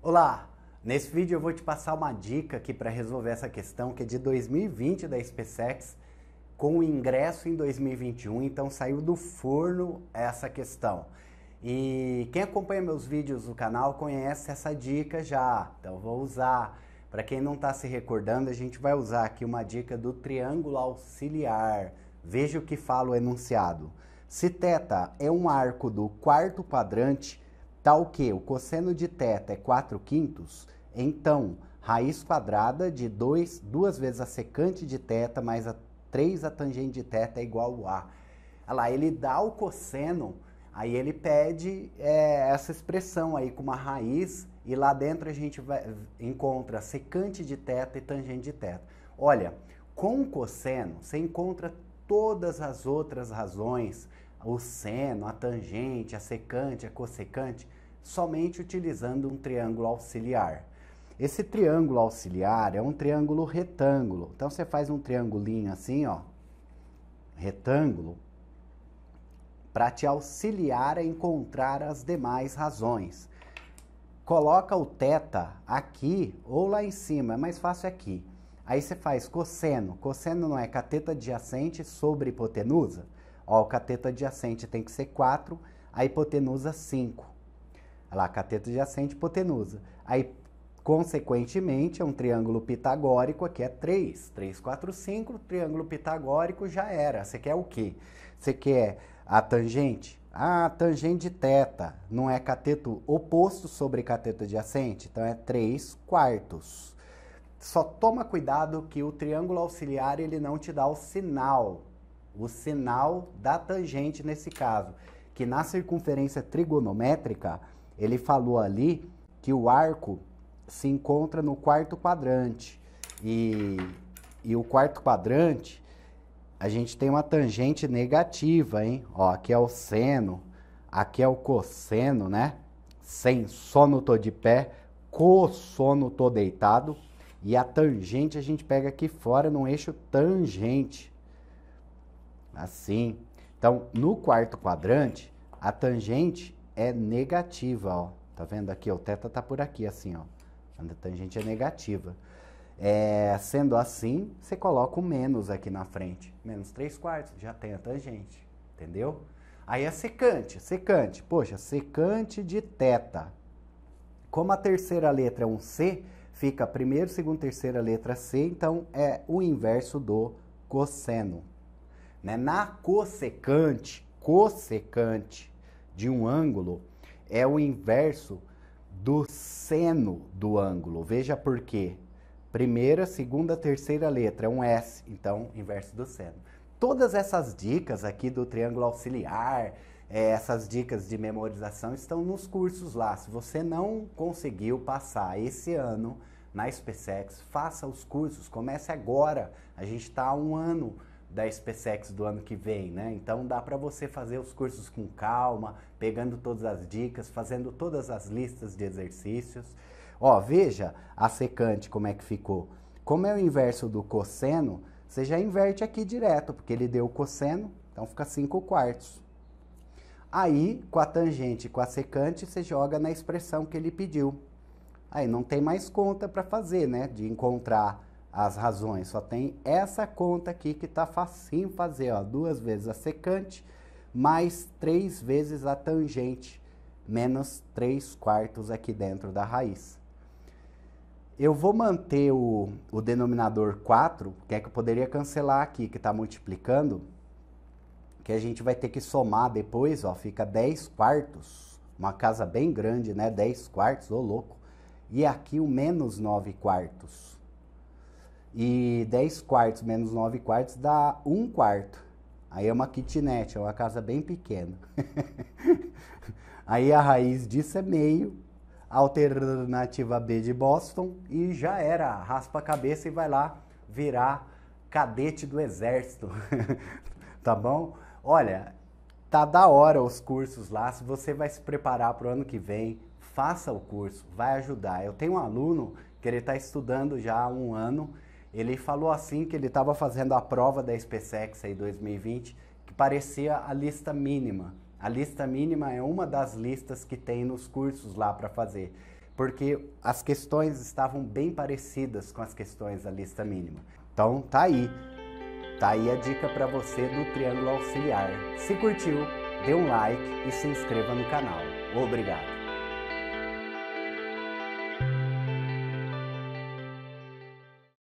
Olá! Nesse vídeo eu vou te passar uma dica aqui para resolver essa questão que é de 2020 da SpaceX com o ingresso em 2021, então saiu do forno essa questão. E quem acompanha meus vídeos do canal conhece essa dica já, então vou usar. Para quem não está se recordando, a gente vai usar aqui uma dica do triângulo auxiliar. Veja o que fala o enunciado. Se θ é um arco do quarto quadrante, tal tá que o cosseno de teta é 4 quintos, então raiz quadrada de 2, duas vezes a secante de teta mais a 3 a tangente de teta é igual a. Olha lá, ele dá o cosseno, aí ele pede é, essa expressão aí com uma raiz, e lá dentro a gente vai, encontra secante de teta e tangente de teta. Olha, com o cosseno você encontra todas as outras razões o seno, a tangente, a secante, a cossecante, somente utilizando um triângulo auxiliar. Esse triângulo auxiliar é um triângulo retângulo. Então você faz um triangulinho assim, ó, retângulo, para te auxiliar a encontrar as demais razões. Coloca o θ aqui ou lá em cima, é mais fácil aqui. Aí você faz cosseno. Cosseno não é cateta adjacente sobre hipotenusa? Ó, o cateto adjacente tem que ser 4, a hipotenusa 5. Olha lá, cateto adjacente, hipotenusa. Aí, consequentemente, é um triângulo pitagórico, aqui é 3. 3, 4, 5, triângulo pitagórico já era. Você quer o quê? Você quer a tangente? Ah, tangente de teta não é cateto oposto sobre cateto adjacente? Então é 3 quartos. Só toma cuidado que o triângulo auxiliar ele não te dá o sinal o sinal da tangente nesse caso, que na circunferência trigonométrica, ele falou ali que o arco se encontra no quarto quadrante. E, e o quarto quadrante, a gente tem uma tangente negativa, hein? Ó, aqui é o seno, aqui é o cosseno, né? Sem sono tô de pé, cossono tô deitado. E a tangente a gente pega aqui fora num eixo tangente. Assim. Então, no quarto quadrante, a tangente é negativa, ó. Tá vendo aqui? O θ tá por aqui, assim, ó. A tangente é negativa. É, sendo assim, você coloca o menos aqui na frente. Menos 3 quartos, já tem a tangente, entendeu? Aí é secante, secante. Poxa, secante de teta. Como a terceira letra é um C, fica primeiro, segundo, terceira letra C, então é o inverso do cosseno né, na cossecante, cossecante de um ângulo é o inverso do seno do ângulo. Veja por quê. Primeira, segunda, terceira letra é um S, então inverso do seno. Todas essas dicas aqui do triângulo auxiliar, é, essas dicas de memorização estão nos cursos lá. Se você não conseguiu passar esse ano na SpaceX, faça os cursos, comece agora. A gente está um ano da SpaceX do ano que vem, né? Então dá para você fazer os cursos com calma, pegando todas as dicas, fazendo todas as listas de exercícios. Ó, veja a secante como é que ficou. Como é o inverso do cosseno, você já inverte aqui direto, porque ele deu o cosseno, então fica 5 quartos. Aí, com a tangente e com a secante, você joga na expressão que ele pediu. Aí não tem mais conta para fazer, né? De encontrar as razões. Só tem essa conta aqui que tá facinho fazer, ó, duas vezes a secante mais três vezes a tangente menos três quartos aqui dentro da raiz. Eu vou manter o, o denominador 4, que é que eu poderia cancelar aqui, que está multiplicando, que a gente vai ter que somar depois, ó, fica 10 quartos, uma casa bem grande, né, 10 quartos, ô louco, e aqui o menos 9 quartos. E 10 quartos menos 9 quartos dá 1 quarto. Aí é uma kitnet, é uma casa bem pequena. Aí a raiz disso é meio, alternativa B de Boston, e já era. Raspa a cabeça e vai lá virar cadete do exército. tá bom? Olha, tá da hora os cursos lá. Se você vai se preparar para o ano que vem, faça o curso, vai ajudar. Eu tenho um aluno que ele está estudando já há um ano ele falou assim que ele estava fazendo a prova da SpaceX em 2020, que parecia a lista mínima. A lista mínima é uma das listas que tem nos cursos lá para fazer, porque as questões estavam bem parecidas com as questões da lista mínima. Então, tá aí. Tá aí a dica para você do Triângulo Auxiliar. Se curtiu, dê um like e se inscreva no canal. Obrigado.